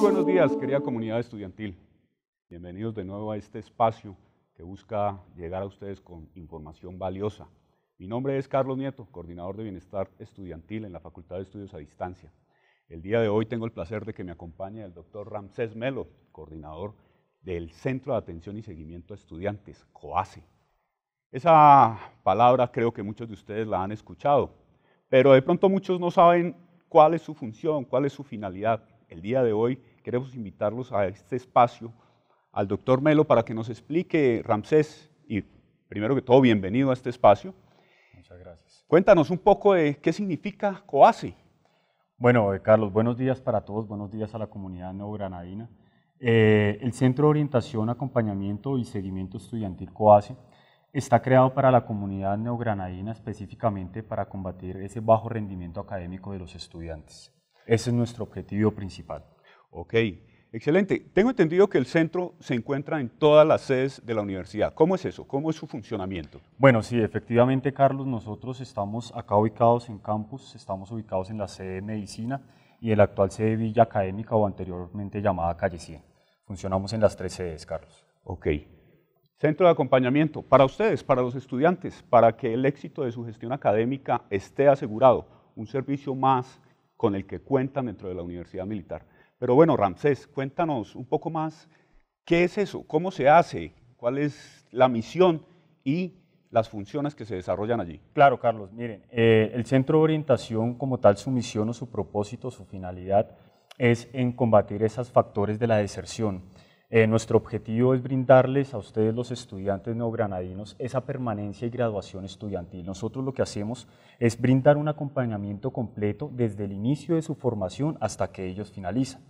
buenos días, querida comunidad estudiantil. Bienvenidos de nuevo a este espacio que busca llegar a ustedes con información valiosa. Mi nombre es Carlos Nieto, coordinador de Bienestar Estudiantil en la Facultad de Estudios a Distancia. El día de hoy tengo el placer de que me acompañe el doctor Ramsés Melo, coordinador del Centro de Atención y Seguimiento a Estudiantes, COASE. Esa palabra creo que muchos de ustedes la han escuchado, pero de pronto muchos no saben cuál es su función, cuál es su finalidad. El día de hoy queremos invitarlos a este espacio, al doctor Melo, para que nos explique, Ramsés, y primero que todo, bienvenido a este espacio. Muchas gracias. Cuéntanos un poco de qué significa COASE. Bueno, eh, Carlos, buenos días para todos, buenos días a la comunidad neogranadina. Eh, el Centro de Orientación, Acompañamiento y Seguimiento Estudiantil COASE está creado para la comunidad neogranadina específicamente para combatir ese bajo rendimiento académico de los estudiantes. Ese es nuestro objetivo principal. Ok, excelente. Tengo entendido que el centro se encuentra en todas las sedes de la universidad. ¿Cómo es eso? ¿Cómo es su funcionamiento? Bueno, sí, efectivamente, Carlos, nosotros estamos acá ubicados en campus, estamos ubicados en la sede de Medicina y en la actual sede de Villa Académica o anteriormente llamada Calle 100. Funcionamos en las tres sedes, Carlos. Ok. Centro de acompañamiento para ustedes, para los estudiantes, para que el éxito de su gestión académica esté asegurado. Un servicio más con el que cuentan dentro de la Universidad Militar. Pero bueno, Ramsés, cuéntanos un poco más qué es eso, cómo se hace, cuál es la misión y las funciones que se desarrollan allí. Claro, Carlos, miren, eh, el Centro de Orientación como tal, su misión o su propósito, su finalidad es en combatir esos factores de la deserción. Eh, nuestro objetivo es brindarles a ustedes los estudiantes neogranadinos esa permanencia y graduación estudiantil. Nosotros lo que hacemos es brindar un acompañamiento completo desde el inicio de su formación hasta que ellos finalizan.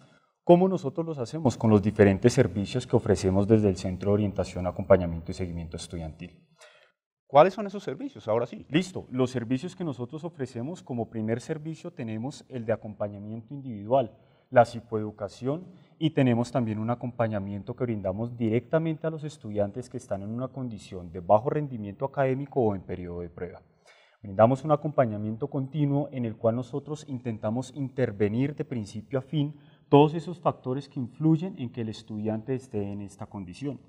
¿Cómo nosotros los hacemos? Con los diferentes servicios que ofrecemos desde el Centro de Orientación, Acompañamiento y Seguimiento Estudiantil. ¿Cuáles son esos servicios? Ahora sí. Listo. Los servicios que nosotros ofrecemos como primer servicio tenemos el de acompañamiento individual la psicoeducación y tenemos también un acompañamiento que brindamos directamente a los estudiantes que están en una condición de bajo rendimiento académico o en periodo de prueba. Brindamos un acompañamiento continuo en el cual nosotros intentamos intervenir de principio a fin todos esos factores que influyen en que el estudiante esté en esta condición.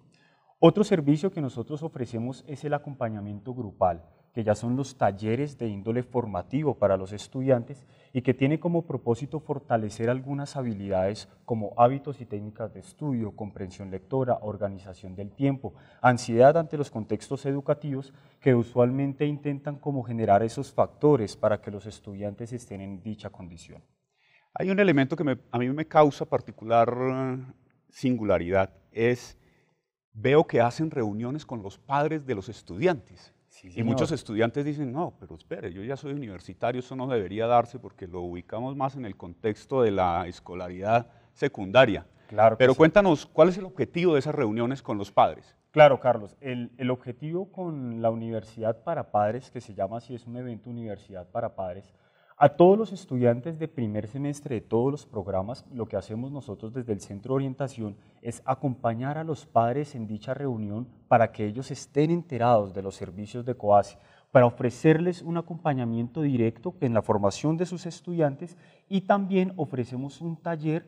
Otro servicio que nosotros ofrecemos es el acompañamiento grupal que ya son los talleres de índole formativo para los estudiantes y que tiene como propósito fortalecer algunas habilidades como hábitos y técnicas de estudio, comprensión lectora, organización del tiempo, ansiedad ante los contextos educativos que usualmente intentan como generar esos factores para que los estudiantes estén en dicha condición. Hay un elemento que a mí me causa particular eh, singularidad, es veo que hacen reuniones con los padres de los estudiantes y muchos estudiantes dicen, no, pero espere, yo ya soy universitario, eso no debería darse porque lo ubicamos más en el contexto de la escolaridad secundaria. Claro pero cuéntanos, ¿cuál es el objetivo de esas reuniones con los padres? Claro, Carlos. El, el, objetivo con la Universidad para Padres, que se llama así, es un evento Universidad para Padres, a todos los estudiantes de primer semestre de todos los programas, lo que hacemos nosotros desde el Centro de Orientación es acompañar a los padres en dicha reunión para que ellos estén enterados de los servicios de COASI, para ofrecerles un acompañamiento directo en la formación de sus estudiantes y también ofrecemos un taller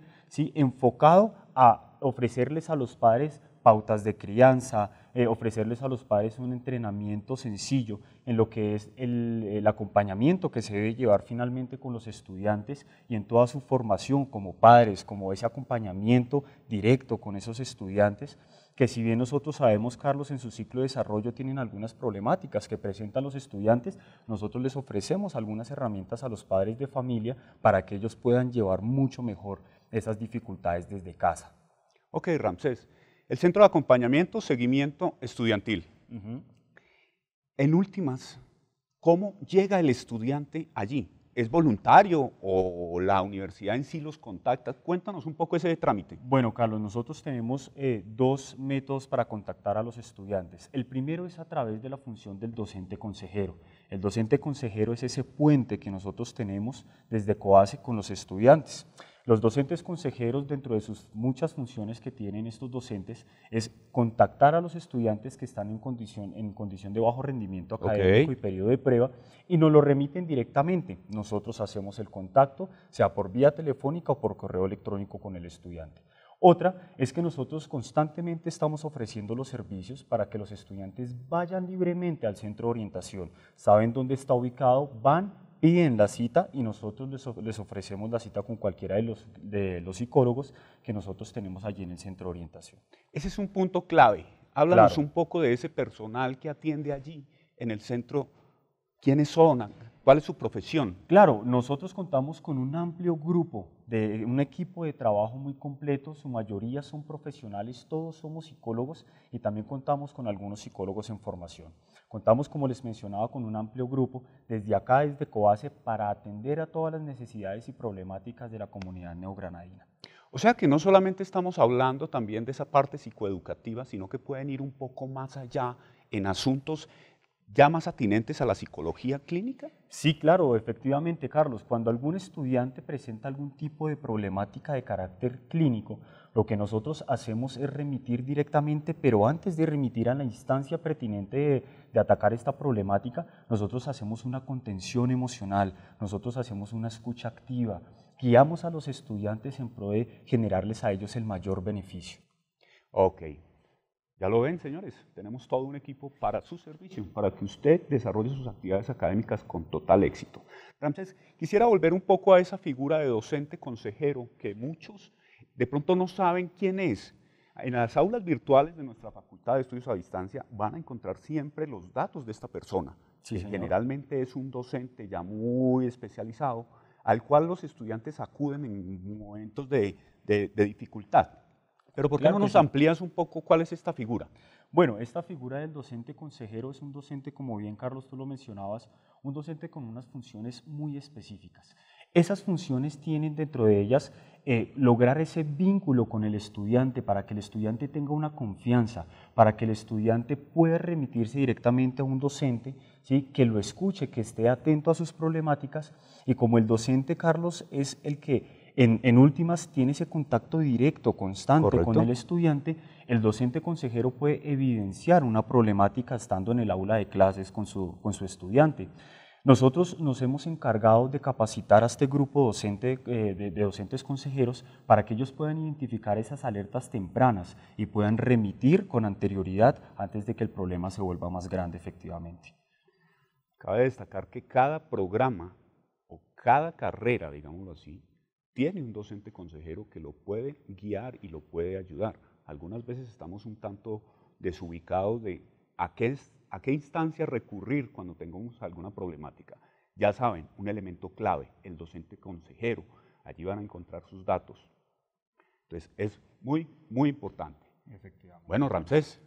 enfocado a ofrecerles a los padres pautas de crianza, eh, ofrecerles a los padres un entrenamiento sencillo en lo que es el, el acompañamiento que se debe llevar finalmente con los estudiantes y en toda su formación como padres, como ese acompañamiento directo con esos estudiantes que si bien nosotros sabemos, Carlos, en su ciclo de desarrollo tienen algunas problemáticas que presentan los estudiantes, nosotros les ofrecemos algunas herramientas a los padres de familia para que ellos puedan llevar mucho mejor esas dificultades desde casa. Ok, Ramsés, el Centro de Acompañamiento, Seguimiento Estudiantil. En últimas, ¿cómo llega el estudiante allí? ¿Es voluntario o la universidad en sí los contacta? Cuéntanos un poco ese trámite. Bueno, Carlos, nosotros tenemos eh, dos métodos para contactar a los estudiantes. El primero es a través de la función del docente consejero. El docente consejero es ese puente que nosotros tenemos desde COASE con los estudiantes. Los docentes consejeros, dentro de sus muchas funciones que tienen estos docentes, es contactar a los estudiantes que están en condición, de bajo rendimiento académico y periodo de prueba y nos lo remiten directamente. Nosotros hacemos el contacto, sea por vía telefónica o por correo electrónico con el estudiante. Otra es que nosotros constantemente estamos ofreciendo los servicios para que los estudiantes vayan libremente al centro de orientación. Saben dónde está ubicado, van, piden la cita y nosotros les, ofrecemos la cita con cualquiera de los, de los psicólogos que nosotros tenemos allí en el centro de orientación. Ese es un punto clave. Háblanos un poco de ese personal que atiende allí en el centro. ¿Quiénes son? ¿Cuál es su profesión? Claro, nosotros contamos con un amplio grupo de un equipo de trabajo muy completo, su mayoría son profesionales, todos somos psicólogos y también contamos con algunos psicólogos en formación. Contamos, como les mencionaba, con un amplio grupo desde acá, desde COASE, para atender a todas las necesidades y problemáticas de la comunidad neogranadina. O sea que no solamente estamos hablando también de esa parte psicoeducativa, sino que pueden ir un poco más allá en asuntos ya más atinentes a la psicología clínica? Sí, claro, efectivamente, Carlos. Cuando algún estudiante presenta algún tipo de problemática de carácter clínico, lo que nosotros hacemos es remitir directamente, pero antes de remitir a la instancia pertinente de, atacar esta problemática, nosotros hacemos una contención emocional, nosotros hacemos una escucha activa, guiamos a los estudiantes en pro de generarles a ellos el mayor beneficio. Ok, ya lo ven, señores, tenemos todo un equipo para su servicio, para que usted desarrolle sus actividades académicas con total éxito. Entonces quisiera volver un poco a esa figura de docente consejero que muchos de pronto no saben quién es. En las aulas virtuales de nuestra Facultad de Estudios a Distancia van a encontrar siempre los datos de esta persona. que generalmente es un docente ya muy especializado, al cual los estudiantes acuden en momentos de, de dificultad. Pero ¿por qué no nos amplías un poco cuál es esta figura? Bueno, esta figura del docente consejero es un docente, como bien Carlos tú lo mencionabas, un docente con unas funciones muy específicas. Esas funciones tienen dentro de ellas eh, lograr ese vínculo con el estudiante para que el estudiante tenga una confianza, para que el estudiante pueda remitirse directamente a un docente, ¿sí? que lo escuche, que esté atento a sus problemáticas y como el docente Carlos es el que en, últimas tiene ese contacto directo, constante con el estudiante, el docente consejero puede evidenciar una problemática estando en el aula de clases con su, estudiante. Nosotros nos hemos encargado de capacitar a este grupo docente, eh, de, docentes consejeros para que ellos puedan identificar esas alertas tempranas y puedan remitir con anterioridad antes de que el problema se vuelva más grande efectivamente. Cabe destacar que cada programa o cada carrera, digámoslo así, tiene un docente consejero que lo puede guiar y lo puede ayudar. Algunas veces estamos un tanto desubicados de a qué, a qué instancia recurrir cuando tengamos alguna problemática. Ya saben, un elemento clave, el docente consejero. Allí van a encontrar sus datos. Entonces, es muy, muy importante. Efectivamente. Bueno, Ramsés,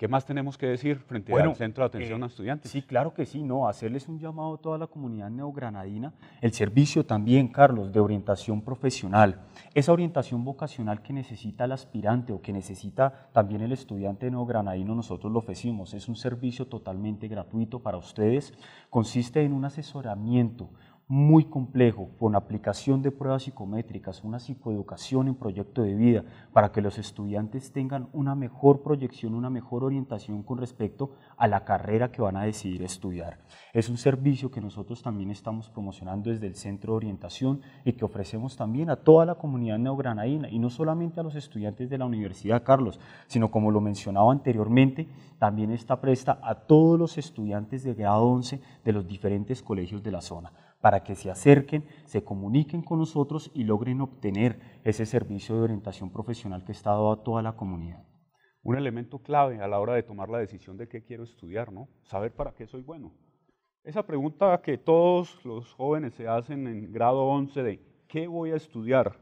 ¿Qué más tenemos que decir frente al Centro de eh, Atención a Estudiantes? Sí, claro que sí, no, hacerles un llamado a toda la comunidad neogranadina, el servicio también, Carlos, de orientación profesional, esa orientación vocacional que necesita el aspirante o que necesita también el estudiante neogranadino, nosotros lo ofrecimos, es un servicio totalmente gratuito para ustedes, consiste en un asesoramiento muy complejo, con aplicación de pruebas psicométricas, una psicoeducación en proyecto de vida, para que los estudiantes tengan una mejor proyección, una mejor orientación con respecto a la carrera que van a decidir estudiar. Es un servicio que nosotros también estamos promocionando desde el Centro de Orientación y que ofrecemos también a toda la comunidad neogranadina, y no solamente a los estudiantes de la Universidad Carlos, sino como lo mencionaba anteriormente, también está presta a todos los estudiantes de a 11 de los diferentes colegios de la zona para que se acerquen, se comuniquen con nosotros y logren obtener ese servicio de orientación profesional que está dado a toda la comunidad. Un elemento clave a la hora de tomar la decisión de qué quiero estudiar, ¿no? Saber para qué soy bueno. Esa pregunta que todos los jóvenes se hacen en grado 11 de ¿qué voy a estudiar?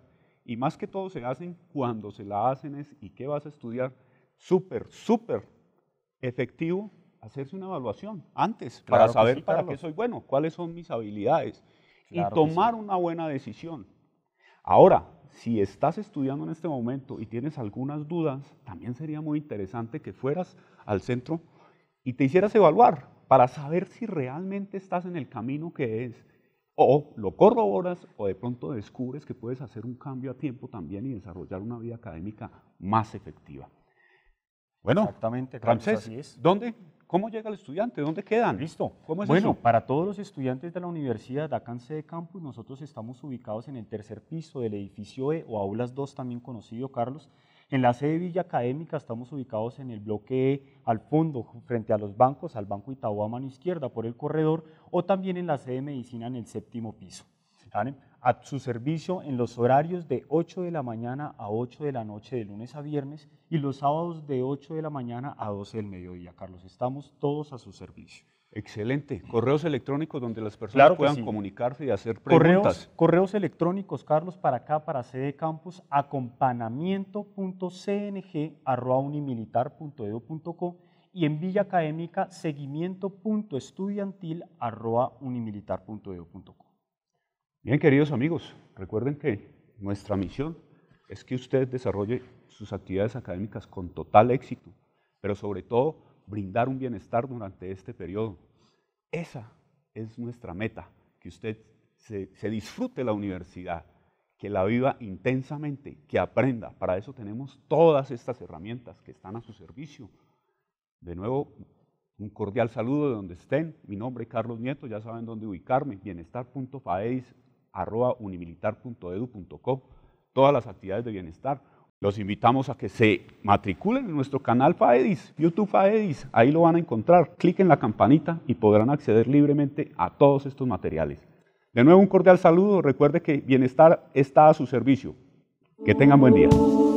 Y más que todo se hacen cuando se la hacen es ¿y qué vas a estudiar? Súper, súper efectivo hacerse una evaluación antes para saber para qué soy bueno, cuáles son mis habilidades y tomar una buena decisión. Ahora, si estás estudiando en este momento y tienes algunas dudas, también sería muy interesante que fueras al centro y te hicieras evaluar para saber si realmente estás en el camino que es. O lo corroboras o de pronto descubres que puedes hacer un cambio a tiempo también y desarrollar una vida académica más efectiva. Bueno, Exactamente, pues es. ¿dónde? ¿Cómo llega el estudiante? ¿Dónde quedan? Listo. es bueno, para todos los estudiantes de la Universidad de C de Campus, nosotros estamos ubicados en el tercer piso del edificio E o Aulas 2, también conocido, Carlos. En la sede Villa Académica estamos ubicados en el bloque E, al fondo, frente a los bancos, al Banco Itaú a mano izquierda por el corredor, o también en la sede de Medicina en el séptimo piso a su servicio en los horarios de 8 de la mañana a 8 de la noche de lunes a viernes y los sábados de 8 de la mañana a 12 del mediodía. Carlos, estamos todos a su servicio. Excelente. Correos electrónicos donde las personas puedan comunicarse y hacer preguntas. Correos, electrónicos, Carlos, para acá, para sede campus, acompañamiento.cng.unimilitar.edu.co y en Villa Académica, seguimiento.estudiantil.unimilitar.edu.co. Bien, queridos amigos, recuerden que nuestra misión es que usted desarrolle sus actividades académicas con total éxito, pero sobre todo brindar un bienestar durante este periodo. Esa es nuestra meta, que usted se, disfrute la universidad, que la viva intensamente, que aprenda. Para eso tenemos todas estas herramientas que están a su servicio. De nuevo, un cordial saludo de donde estén. Mi nombre es Carlos Nieto, ya saben dónde ubicarme, bienestar.faedis arroba unimilitar.edu.co, todas las actividades de bienestar. Los invitamos a que se matriculen en nuestro canal FAEDIS, YouTube FAEDIS, ahí lo van a encontrar, clic en la campanita y podrán acceder libremente a todos estos materiales. De nuevo un cordial saludo, recuerde que bienestar está a su servicio. Que tengan buen día.